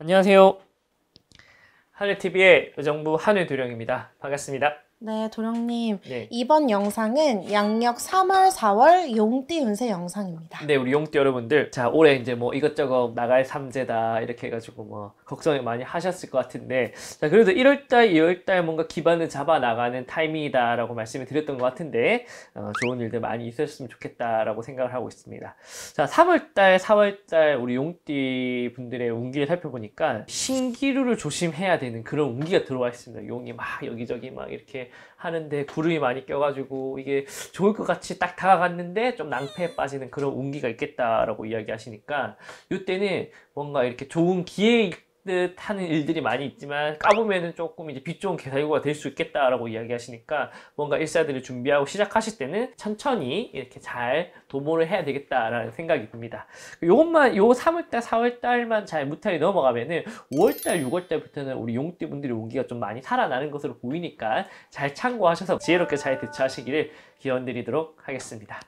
안녕하세요. 한해TV의 의정부 한해도령입니다. 반갑습니다. 네, 도령님. 네. 이번 영상은 양력 3월, 4월 용띠 운세 영상입니다. 네, 우리 용띠 여러분들. 자, 올해 이제 뭐 이것저것 나갈 삼재다. 이렇게 해가지고 뭐 걱정을 많이 하셨을 것 같은데. 자, 그래도 1월달, 2월달 뭔가 기반을 잡아 나가는 타이밍이다라고 말씀을 드렸던 것 같은데. 어, 좋은 일들 많이 있었으면 좋겠다라고 생각을 하고 있습니다. 자, 3월달, 4월달 우리 용띠 분들의 운기를 살펴보니까 신기루를 조심해야 되는 그런 운기가 들어와 있습니다. 용이 막 여기저기 막 이렇게 하는데 구름이 많이 껴가지고 이게 좋을 것 같이 딱 다가갔는데 좀 낭패에 빠지는 그런 운기가 있겠다라고 이야기하시니까 이때는 뭔가 이렇게 좋은 기회 듯 하는 일들이 많이 있지만 까보면은 조금 이제 빛 좋은 개살구가 될 수 있겠다라고 이야기하시니까 뭔가 일사들을 준비하고 시작하실 때는 천천히 이렇게 잘 도모를 해야 되겠다라는 생각이 듭니다. 요것만 요 3월달 4월달만 잘 무탈이 넘어가면은 5월달 6월달부터는 우리 용띠분들이 온기가 좀 많이 살아나는 것으로 보이니까 잘 참고하셔서 지혜롭게 잘 대처하시기를 기원드리도록 하겠습니다.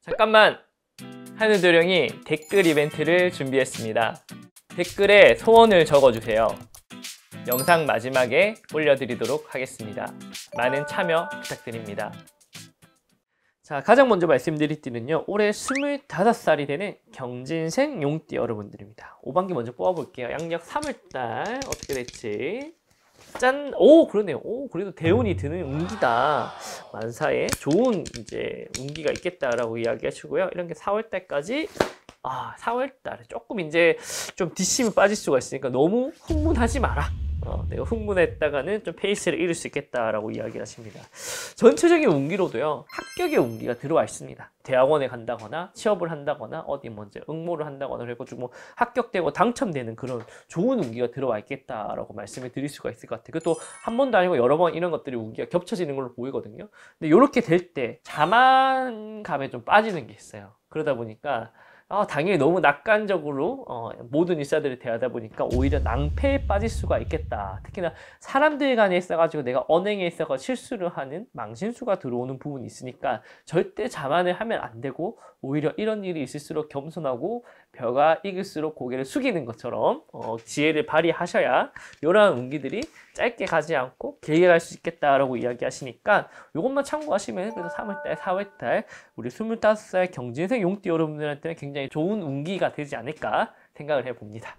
잠깐만! 하늘도령이 댓글 이벤트를 준비했습니다. 댓글에 소원을 적어주세요. 영상 마지막에 올려드리도록 하겠습니다. 많은 참여 부탁드립니다. 자 가장 먼저 말씀드릴 띠는요 올해 25살이 되는 경진생 용띠 여러분들입니다 5반기 먼저 뽑아볼게요 양력 3월달 어떻게 될지 짠! 오! 그러네요 오 그래도 대운이 드는 운기다 만사에 좋은 이제 운기가 있겠다라고 이야기하시고요 이런 게 4월달까지 아, 4월 달에 조금 이제 좀 뒷심이 빠질 수가 있으니까 너무 흥분하지 마라. 어, 내가 흥분했다가는 좀 페이스를 잃을 수 있겠다라고 이야기를 하십니다. 전체적인 운기로도요, 합격의 운기가 들어와 있습니다. 대학원에 간다거나, 취업을 한다거나, 어디 먼저 뭐 응모를 한다거나, 그래가지고 뭐 합격되고 당첨되는 그런 좋은 운기가 들어와 있겠다라고 말씀을 드릴 수가 있을 것 같아요. 그것도 한 번도 아니고 여러 번 이런 것들이 운기가 겹쳐지는 걸로 보이거든요. 근데 이렇게 될 때 자만감에 좀 빠지는 게 있어요. 그러다 보니까 어, 당연히 너무 낙관적으로 어, 모든 일사들을 대하다 보니까 오히려 낭패에 빠질 수가 있겠다. 특히나 사람들 간에 있어가지고 내가 언행에 있어서 실수를 하는 망신수가 들어오는 부분이 있으니까 절대 자만을 하면 안 되고 오히려 이런 일이 있을수록 겸손하고 벼가 익을수록 고개를 숙이는 것처럼 어, 지혜를 발휘하셔야 이러한 운기들이 짧게 가지 않고 길게 갈 수 있겠다라고 이야기하시니까 이것만 참고하시면 그래서 3월달, 4월달 우리 25살 경진생 용띠 여러분들한테는 굉장히 좋은 운기가 되지 않을까 생각을 해봅니다.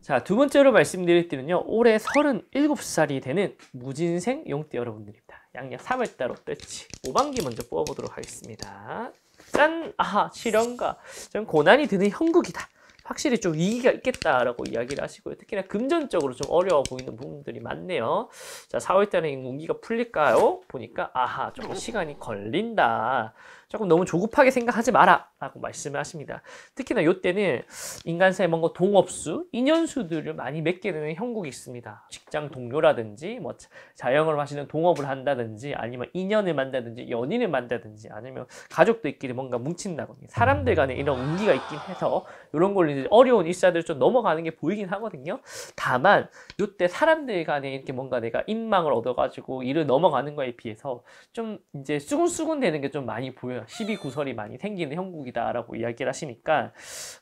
자, 두 번째로 말씀드릴 때는요. 올해 37살이 되는 무진생 용띠 여러분들입니다. 양력 3월달 어떨지 5반기 먼저 뽑아보도록 하겠습니다. 짠! 아하, 실현과 좀 고난이 드는 형국이다. 확실히 좀 위기가 있겠다라고 이야기를 하시고요. 특히나 금전적으로 좀 어려워 보이는 부분들이 많네요. 자, 4월달에 운기가 풀릴까요? 보니까 아하, 조금 시간이 걸린다. 조금 너무 조급하게 생각하지 마라 라고 말씀을 하십니다. 특히나 이때는 인간사에 뭔가 동업수, 인연수들을 많이 맺게 되는 형국이 있습니다. 직장 동료라든지 뭐 자영을 하시는 동업을 한다든지 아니면 인연을 만다든지 연인을 만다든지 아니면 가족들끼리 뭔가 뭉친다든지 사람들 간에 이런 운기가 있긴 해서 이런 걸로 이제 어려운 일사들 좀 넘어가는 게 보이긴 하거든요. 다만 이때 사람들 간에 이렇게 뭔가 내가 인망을 얻어가지고 일을 넘어가는 거에 비해서 좀 이제 수근수근 되는 게 좀 많이 보여요. 그 12구설이 많이 생기는 형국이다라고 이야기를 하시니까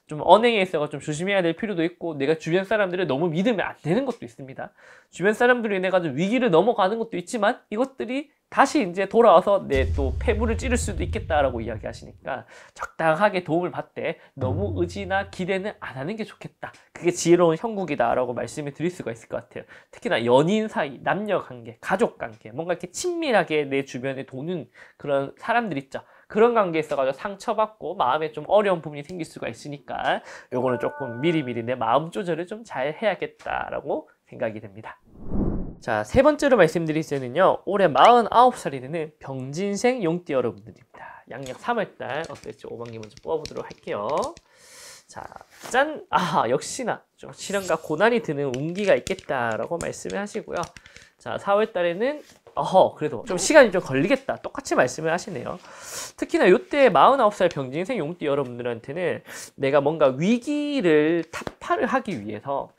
좀 언행에 있어서 좀 조심해야 될 필요도 있고 내가 주변 사람들을 너무 믿으면 안 되는 것도 있습니다. 주변 사람들로 인해 가지고 위기를 넘어가는 것도 있지만 이것들이 다시 이제 돌아와서 내 또 폐부를 찌를 수도 있겠다라고 이야기하시니까 적당하게 도움을 받되 너무 음. 의지나 기대는 안 하는 게 좋겠다. 그게 지혜로운 형국이다라고 말씀을 드릴 수가 있을 것 같아요. 특히나 연인 사이, 남녀 관계, 가족 관계, 뭔가 이렇게 친밀하게 내 주변에 도는 그런 사람들 있죠. 그런 관계에 있어가지고 상처받고 마음에 좀 어려운 부분이 생길 수가 있으니까 요거는 조금 미리미리 내 마음 조절을 좀 잘 해야겠다라고 생각이 됩니다. 자, 세 번째로 말씀드릴 때는요 올해 49살이 되는 병진생 용띠 여러분들입니다. 양력 3월달 어땠죠? 5만개 먼저 뽑아보도록 할게요. 자, 짠! 아, 역시나 좀 시련과 고난이 드는 운기가 있겠다라고 말씀을 하시고요. 자, 4월 달에는 어허, 그래도 좀 시간이 좀 걸리겠다. 똑같이 말씀을 하시네요. 특히나 이때 49살 병진생 용띠 여러분들한테는 내가 뭔가 위기를 타파를 하기 위해서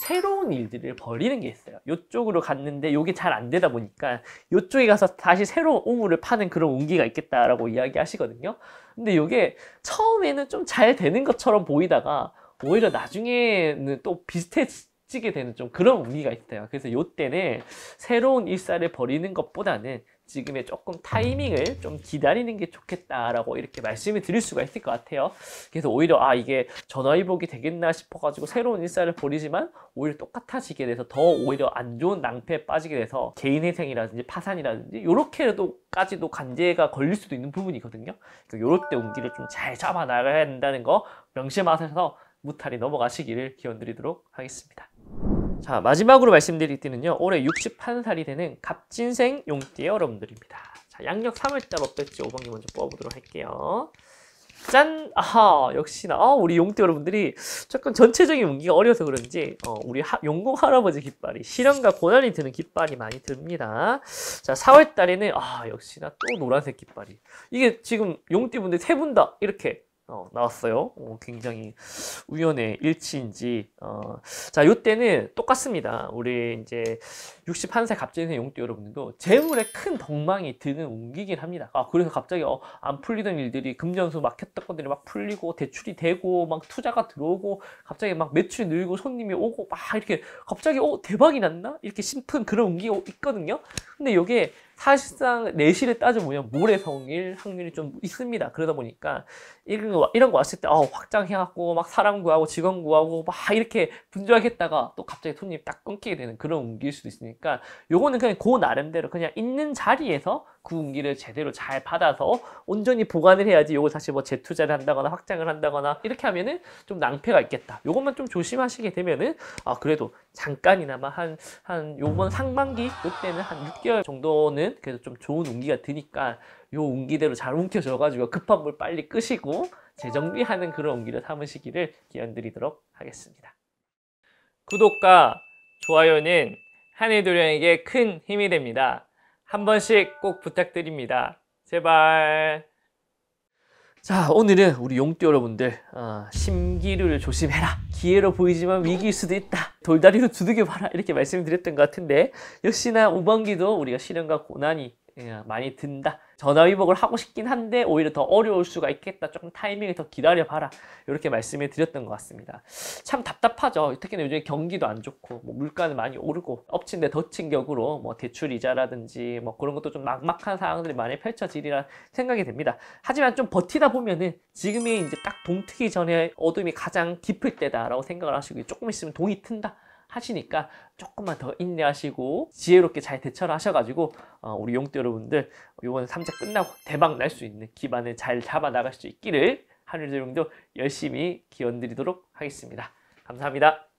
새로운 일들을 벌이는 게 있어요. 이쪽으로 갔는데 이게 잘 안 되다 보니까 이쪽에 가서 다시 새로운 오물을 파는 그런 운기가 있겠다라고 이야기하시거든요. 근데 이게 처음에는 좀 잘 되는 것처럼 보이다가 오히려 나중에는 또 비슷해지게 되는 좀 그런 운기가 있어요. 그래서 이때는 새로운 일사를 벌이는 것보다는 지금의 조금 타이밍을 좀 기다리는 게 좋겠다라고 이렇게 말씀을 드릴 수가 있을 것 같아요. 그래서 오히려 아 이게 전화위복이 되겠나 싶어가지고 새로운 일사를 보이지만 오히려 똑같아지게 돼서 더 오히려 안 좋은 낭패에 빠지게 돼서 개인회생이라든지 파산이라든지 이렇게까지도 관제가 걸릴 수도 있는 부분이거든요. 그러니까 요럴 때 운기를 좀 잘 잡아 나가야 된다는 거 명심하셔서 무탈이 넘어가시기를 기원 드리도록 하겠습니다. 자 마지막으로 말씀드릴 때는요 올해 61살이 되는 갑진생 용띠 여러분들입니다 자 양력 3월달 어떨지 5번기 먼저 뽑아보도록 할게요 짠! 아하 역시나 아, 우리 용띠 여러분들이 조금 전체적인 운기가 어려서 그런지 어, 우리 하, 용궁 할아버지 깃발이 실현과 고난이 드는 깃발이 많이 듭니다 자 4월달에는 아 역시나 또 노란색 깃발이 이게 지금 용띠분들 세분다 이렇게 어, 나왔어요. 어, 굉장히 우연의 일치인지. 어, 자, 요때는 똑같습니다. 우리 이제 61세 갑진생 용띠 여러분들도 재물에 큰 덕망이 드는 옮기긴 합니다. 아, 그래서 갑자기 어, 안 풀리던 일들이 금전수 막혔던 것들이 막 풀리고 대출이 되고 막 투자가 들어오고 갑자기 막 매출이 늘고 손님이 오고 막 이렇게 갑자기 어, 대박이 났나? 이렇게 싶은 그런 옮기가 있거든요. 근데 이게 사실상 내실에 따져보면 모래 성일 확률이 좀 있습니다. 그러다 보니까 이런 거 왔을 때 어, 확장해갖고 막 사람 구하고 직원 구하고 막 이렇게 분주하겠다가 또 갑자기 손님 딱 끊기게 되는 그런 운기일 수도 있으니까 요거는 그냥 그 나름대로 그냥 있는 자리에서 그 운기를 제대로 잘 받아서 온전히 보관을 해야지 요거 사실 뭐 재투자를 한다거나 확장을 한다거나 이렇게 하면은 좀 낭패가 있겠다. 요것만 좀 조심하시게 되면은 아 그래도 잠깐이나마 한한 요번 상반기 요때는 한 6개월 정도는 있는 그래도 좀 좋은 운기가 드니까 요 운기대로 잘 움켜져가지고 급한 물 빨리 끄시고 재정비하는 그런 운기를 삼으시기를 기원드리도록 하겠습니다. 구독과 좋아요는 한해도령에게 큰 힘이 됩니다. 한 번씩 꼭 부탁드립니다. 제발. 자 오늘은 우리 용띠 여러분들 어, 심기를 조심해라 기회로 보이지만 위기일 수도 있다 돌다리로 두들겨 봐라 이렇게 말씀드렸던 것 같은데 역시나 5번기도 우리가 시련과 고난이 그냥 예, 많이 든다. 전화위복을 하고 싶긴 한데 오히려 더 어려울 수가 있겠다. 조금 타이밍을 더 기다려봐라. 이렇게 말씀을 드렸던 것 같습니다. 참 답답하죠. 특히나 요즘에 경기도 안 좋고 뭐 물가는 많이 오르고 엎친 데덮친 격으로 뭐 대출 이자라든지 뭐 그런 것도 좀 막막한 상황들이 많이 펼쳐지리라 생각이 됩니다. 하지만 좀 버티다 보면은 지금이 이제 딱 동트기 전에 어둠이 가장 깊을 때다라고 생각을 하시고 조금 있으면 동이 튼다. 하시니까 조금만 더 인내하시고 지혜롭게 잘 대처를 하셔가지고 어, 우리 용띠 여러분들 이번 3차 끝나고 대박 날 수 있는 기반을 잘 잡아 나갈 수 있기를 하늘조용도 열심히 기원 드리도록 하겠습니다. 감사합니다.